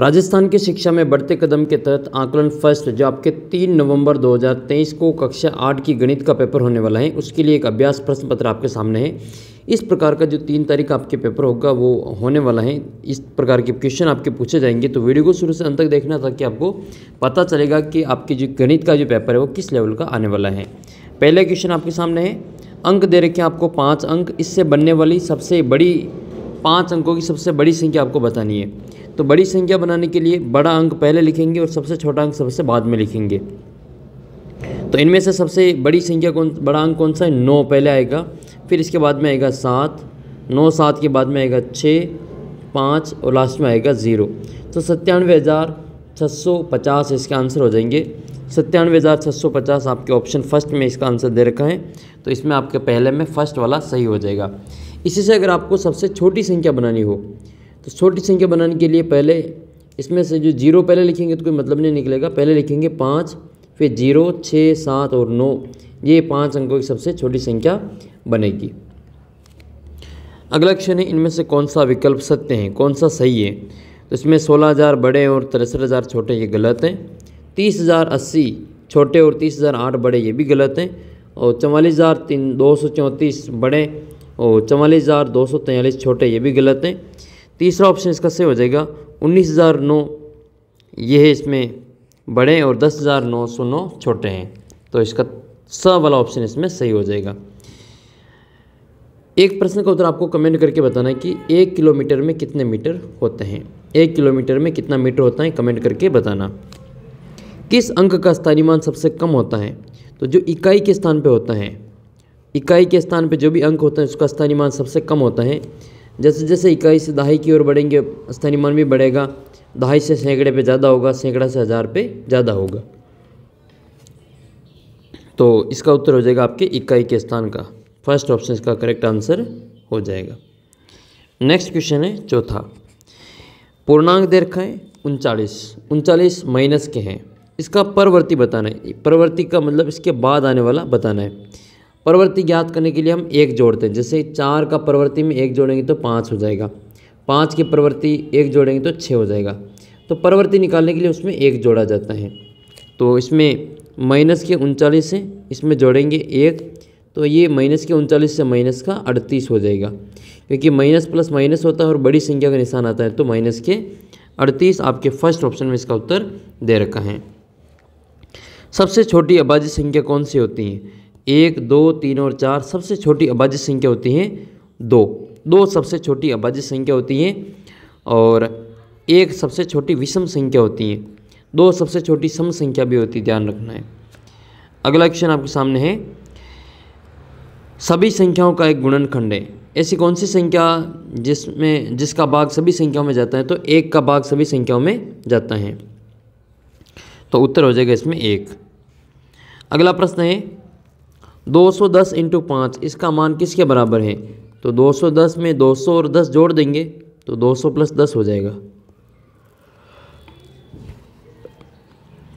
राजस्थान की शिक्षा में बढ़ते कदम के तहत आकलन फर्स्ट जो आपके 3 नवंबर 2023 को कक्षा आठ की गणित का पेपर होने वाला है उसके लिए एक अभ्यास प्रश्न पत्र आपके सामने है इस प्रकार का जो तीन तारीख आपके पेपर होगा वो होने वाला है इस प्रकार के क्वेश्चन आपके पूछे जाएंगे तो वीडियो को शुरू से अंत तक देखना ताकि आपको पता चलेगा कि आपके जो गणित का जो पेपर है वो किस लेवल का आने वाला है पहला क्वेश्चन आपके सामने है अंक दे रखे आपको पाँच अंक इससे बनने वाली सबसे बड़ी पाँच अंकों की सबसे बड़ी संख्या आपको बतानी है तो बड़ी संख्या बनाने के लिए बड़ा अंक पहले लिखेंगे और सबसे छोटा अंक सबसे बाद में लिखेंगे तो इनमें से सबसे बड़ी संख्या कौन बड़ा अंक कौन सा है नौ पहले आएगा फिर इसके बाद में आएगा सात नौ सात के बाद में आएगा छः पाँच और लास्ट में आएगा ज़ीरो तो सत्तानवे हज़ार छः सौ पचास इसके आंसर हो जाएंगे सत्तानवे हज़ार छः सौ पचास आपके ऑप्शन फर्स्ट में इसका आंसर दे रखा है तो इसमें आपके पहले में फ़र्स्ट वाला सही हो जाएगा इसी से अगर आपको सबसे छोटी संख्या बनानी हो तो छोटी संख्या बनाने के लिए पहले इसमें से जो जीरो पहले लिखेंगे तो कोई मतलब नहीं निकलेगा पहले लिखेंगे पाँच फिर जीरो छः सात और नौ ये पाँच अंकों की सबसे छोटी संख्या बनेगी अगला क्वेश्चन है इनमें से कौन सा विकल्प सत्य है कौन सा सही है तो इसमें सोलह हज़ार बड़े और तिरसठ हज़ार छोटे ये गलत हैं तीस हज़ार अस्सी छोटे और तीस हज़ार आठ बड़े ये भी गलत हैं और चवालीस हज़ार तीन दो सौ चौंतीस बड़े और चवालीस हज़ार दो सौ तैंतालीस छोटे ये भी गलत हैं तीसरा ऑप्शन इसका सही हो जाएगा उन्नीस हज़ार नौ ये है इसमें बड़े और दस हज़ार नौ सौ नौ छोटे हैं तो इसका स वाला ऑप्शन इसमें सही हो जाएगा एक प्रश्न का उत्तर आपको कमेंट करके बताना है कि एक किलोमीटर में कितने मीटर होते हैं एक किलोमीटर में कितना मीटर होता है कमेंट करके बताना किस अंक का स्थानीय मान सबसे कम होता है तो जो इकाई के स्थान पे होता है इकाई के स्थान पे जो भी अंक होता है उसका स्थानीय मान सबसे कम होता है जैसे जैसे इकाई से दहाई की ओर बढ़ेंगे स्थानीय मान भी बढ़ेगा दहाई से सैकड़े पे ज़्यादा होगा सैकड़ा से हज़ार पे ज़्यादा होगा तो इसका उत्तर हो जाएगा आपके इकाई के स्थान का फर्स्ट ऑप्शन इसका करेक्ट आंसर हो जाएगा नेक्स्ट क्वेश्चन है चौथा पूर्णांक दे रखा है उनचालीस उनचालीस माइनस के हैं इसका परवर्ती बताना है परवर्ती का मतलब इसके बाद आने वाला बताना है परवर्ती ज्ञात करने के लिए हम एक जोड़ते हैं जैसे चार का परवर्ती में एक जोड़ेंगे तो पाँच हो जाएगा पाँच के परवर्ती एक जोड़ेंगे तो छः हो जाएगा तो परवर्ती निकालने के लिए उसमें एक जोड़ा जाता है तो इसमें माइनस के उनचालीस है इसमें जोड़ेंगे एक तो ये माइनस के उनचालीस से माइनस का अड़तीस हो जाएगा क्योंकि माइनस प्लस माइनस होता है और बड़ी संख्या का निशान आता है तो माइनस के अड़तीस आपके फर्स्ट ऑप्शन में इसका उत्तर दे रखा है सबसे छोटी आबादी संख्या कौन सी होती है एक दो तीन और चार सबसे छोटी अभाज्य संख्या होती हैं दो दो सबसे छोटी अभाज्य संख्या होती हैं और एक सबसे छोटी विषम संख्या होती है दो सबसे छोटी सम संख्या भी होती है ध्यान रखना है अगला क्वेश्चन आपके सामने है सभी संख्याओं का एक गुणनखंड है ऐसी कौन सी संख्या जिसमें जिसका भाग सभी संख्याओं में जाता है तो एक का भाग सभी संख्याओं में जाता है तो उत्तर हो जाएगा इसमें एक अगला प्रश्न है दो सौ दस इंटू पाँच इसका मान किसके बराबर है तो दो सौ दस में दो सौ और दस जोड़ देंगे तो दो सौ प्लस दस हो जाएगा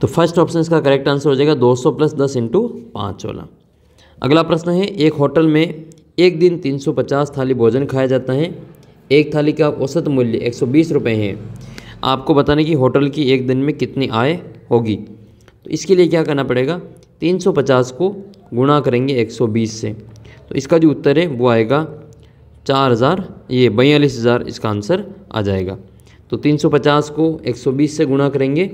तो फर्स्ट ऑप्शन इसका करेक्ट आंसर हो जाएगा 200 प्लस दस इंटू पाँच वाला अगला प्रश्न है एक होटल में एक दिन 350 थाली भोजन खाया जाता है एक थाली का औसत मूल्य बीस रुपये है आपको बताने की होटल की एक दिन में कितनी आय होगी तो इसके लिए क्या करना पड़ेगा 350 को गुणा करेंगे 120 से तो इसका जो उत्तर है वो आएगा चार हज़ार ये बयालीस हज़ार इसका आंसर आ जाएगा तो 350 को 120 से गुणा करेंगे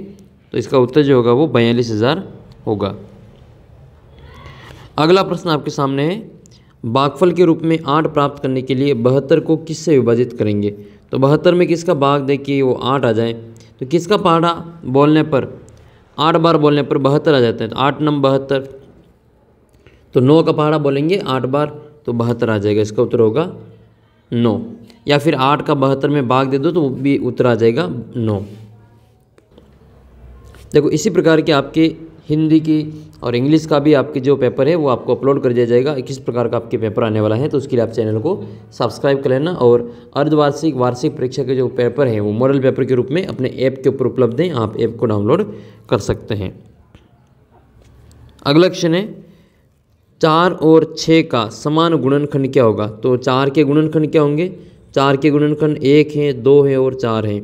तो इसका उत्तर जो होगा वो बयालीस हज़ार होगा अगला प्रश्न आपके सामने है बागफल के रूप में आठ प्राप्त करने के लिए बहत्तर को किससे विभाजित करेंगे तो बहत्तर में किसका बाग देखिए वो आठ आ जाए तो किसका पारा बोलने पर आठ बार बोलने पर बहत्तर आ जाते हैं तो आठ नम बहत्तर तो नौ का पहाड़ा बोलेंगे आठ बार तो बहत्तर आ जाएगा इसका उत्तर होगा नौ या फिर आठ का बहत्तर में भाग दे दो तो भी उत्तर आ जाएगा नौ देखो इसी प्रकार के आपके हिंदी की और इंग्लिश का भी आपके जो पेपर है वो आपको अपलोड कर दिया जाएगा किस प्रकार का आपके पेपर आने वाला है तो उसके लिए आप चैनल को सब्सक्राइब कर लेना और अर्धवार्षिक वार्षिक परीक्षा के जो पेपर हैं वो मॉडल पेपर के रूप में अपने ऐप के ऊपर उपलब्ध हैं आप ऐप को डाउनलोड कर सकते हैं अगला क्वेश्चन है चार और छः का समान गुणनखंड क्या होगा तो चार के गुणनखंड क्या होंगे चार के गुणनखंड एक हैं दो हैं और चार हैं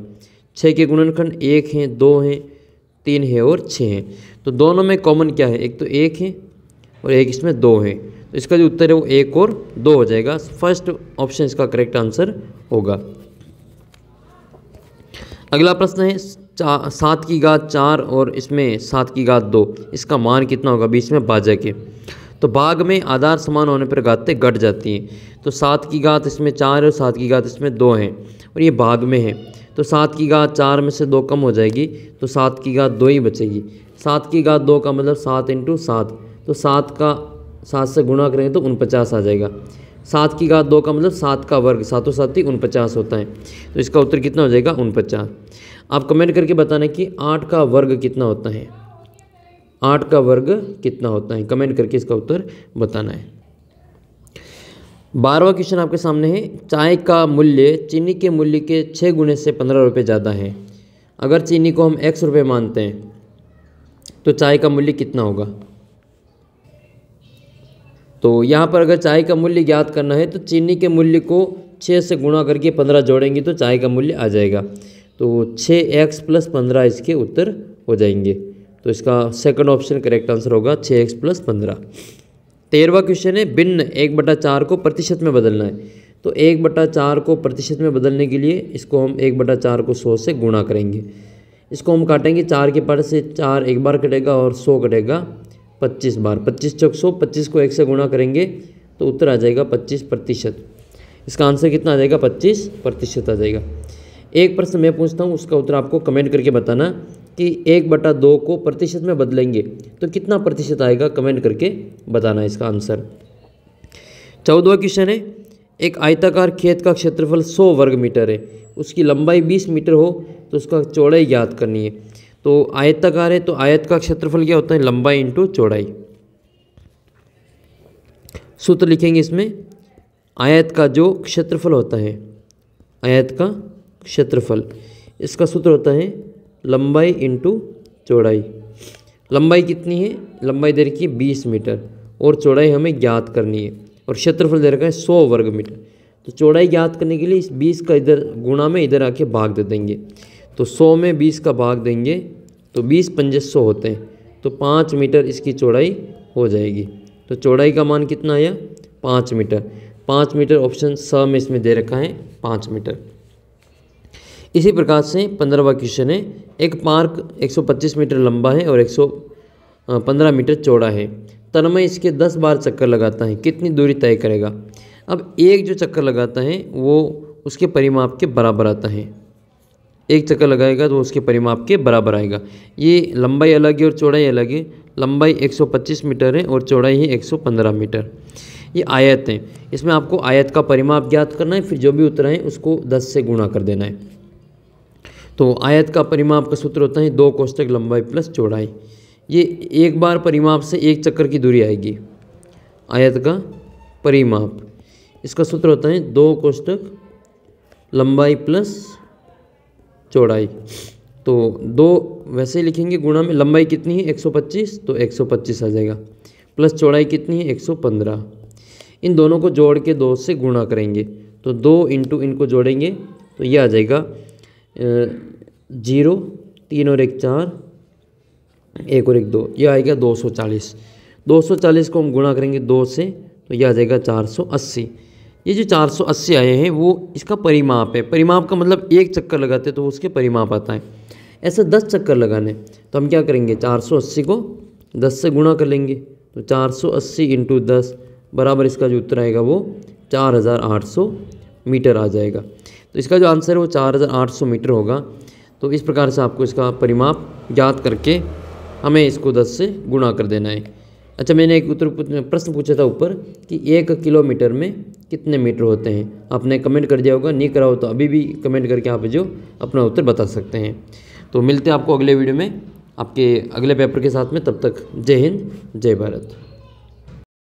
छः के गुणनखंड एक हैं दो हैं तीन है और छः है तो दोनों में कॉमन क्या है एक तो एक है और एक इसमें दो है तो इसका जो उत्तर है वो एक और दो हो जाएगा फर्स्ट ऑप्शन इसका करेक्ट आंसर होगा अगला प्रश्न है चा सात की घात चार और इसमें सात की घात दो इसका मान कितना होगा बीच में बाजा के तो भाग में आधार समान होने पर घातें घट जाती हैं तो सात की घात इसमें चार और सात की घात इसमें दो हैं और ये भाग में है तो सात की घात चार में से दो कम हो जाएगी तो सात की घात दो ही बचेगी सात की घात दो का मतलब सात इंटू सात तो सात का सात से गुणा करेंगे तो उनपचास आ जाएगा सात की घात दो का मतलब सात का वर्ग सातों सात ही उनपचास होता है तो इसका उत्तर कितना हो जाएगा उनपचास आप कमेंट करके बताना कि आठ का वर्ग कितना होता है आठ का वर्ग कितना होता है कमेंट करके इसका उत्तर बताना है बारहवा क्वेश्चन आपके सामने है चाय का मूल्य चीनी के मूल्य के छः गुणे से पंद्रह रुपये ज़्यादा है अगर चीनी को हम एक्स रुपये मानते हैं तो चाय का मूल्य कितना होगा तो यहाँ पर अगर चाय का मूल्य ज्ञात करना है तो चीनी के मूल्य को छः से गुणा करके पंद्रह जोड़ेंगे तो चाय का मूल्य आ जाएगा तो छः एक्स प्लस पंद्रह इसके उत्तर हो जाएंगे तो इसका सेकंड ऑप्शन करेक्ट आंसर होगा छः एक्स प्लस पंद्रह तेरहवा क्वेश्चन है भिन्न एक बटा चार को प्रतिशत में बदलना है तो एक बटा चार को प्रतिशत में बदलने के लिए इसको हम एक बटा चार को सौ से गुणा करेंगे इसको हम काटेंगे चार के पार से चार एक बार कटेगा और सौ कटेगा पच्चीस बार पच्चीस चौक सौ पच्चीस को एक से गुणा करेंगे तो उत्तर आ जाएगा पच्चीस प्रतिशत इसका आंसर कितना आ जाएगा पच्चीस प्रतिशत आ जाएगा एक प्रश्न मैं पूछता हूँ उसका उत्तर आपको कमेंट करके बताना कि एक बटा दो को प्रतिशत में बदलेंगे तो कितना प्रतिशत आएगा कमेंट करके बताना इसका आंसर चौदवा क्वेश्चन है एक आयताकार खेत का क्षेत्रफल 100 वर्ग मीटर है उसकी लंबाई 20 मीटर हो तो उसका चौड़ाई ज्ञात करनी है तो आयताकार है तो आयत का क्षेत्रफल क्या होता है लंबाई इंटू चौड़ाई सूत्र लिखेंगे इसमें आयत का जो क्षेत्रफल होता है आयत का क्षेत्रफल इसका सूत्र होता है लंबाई इंटू चौड़ाई लंबाई कितनी है लंबाई दे रखी है बीस मीटर और चौड़ाई हमें ज्ञात करनी है और क्षेत्रफल दे रखा है सौ वर्ग मीटर तो चौड़ाई ज्ञात करने के लिए इस बीस का इधर गुणा में इधर आके भाग दे देंगे तो सौ में बीस का भाग देंगे तो बीस पंजे सौ होते हैं तो पाँच मीटर इसकी चौड़ाई हो जाएगी तो चौड़ाई का मान कितना आया पाँच मीटर पाँच मीटर ऑप्शन स में इसमें दे रखा है पाँच मीटर इसी प्रकार से पंद्रहवा क्वेश्चन है एक पार्क 125 मीटर लंबा है और 115 मीटर चौड़ा है तनमय इसके 10 बार चक्कर लगाता है कितनी दूरी तय करेगा अब एक जो चक्कर लगाता है वो उसके परिमाप के बराबर आता है एक चक्कर लगाएगा तो उसके परिमाप के बराबर आएगा ये लंबाई अलग है और चौड़ाई अलग है लंबाई 125 मीटर है और चौड़ाई है 115 मीटर ये आयत है इसमें आपको आयत का परिमाप ज्ञात करना है फिर जो भी उतरा है उसको 10 से गुणा कर देना है तो आयत का परिमाप का सूत्र होता है दो कोष्टक लंबाई प्लस चौड़ाई ये एक बार परिमाप से एक चक्कर की दूरी आएगी आयत का परिमाप इसका सूत्र होता है दो कोष्टक लंबाई प्लस चौड़ाई तो दो वैसे ही लिखेंगे गुणा में लंबाई कितनी है 125 तो 125 आ जाएगा प्लस चौड़ाई कितनी है 115 इन दोनों को जोड़ के दो से गुणा करेंगे तो दो इंटू इनको जोड़ेंगे तो यह आ जाएगा जीरो तीन और एक चार एक और एक दो यह आएगा दो सौ चालीस दो सौ चालीस को हम गुणा करेंगे दो से तो यह आ जाएगा चार सौ अस्सी ये जो चार सौ अस्सी आए हैं वो इसका परिमाप है परिमाप का मतलब एक चक्कर लगाते तो उसके परिमाप आता है ऐसे दस चक्कर लगाने तो हम क्या करेंगे चार सौ अस्सी को दस से गुणा कर लेंगे तो चार सौ अस्सी इंटू दस बराबर इसका जो उत्तर आएगा वो चार हज़ार आठ सौ मीटर आ जाएगा तो इसका जो आंसर है वो चार हज़ार आठ सौ मीटर होगा तो इस प्रकार से आपको इसका परिमाप ज्ञात करके हमें इसको दस से गुणा कर देना है अच्छा मैंने एक उत्तर प्रश्न पूछा था ऊपर कि एक किलोमीटर में कितने मीटर होते हैं आपने कमेंट कर दिया होगा नहीं करा हो तो अभी भी कमेंट करके आप जो अपना उत्तर बता सकते हैं तो मिलते हैं आपको अगले वीडियो में आपके अगले पेपर के साथ में तब तक जय हिंद जय भारत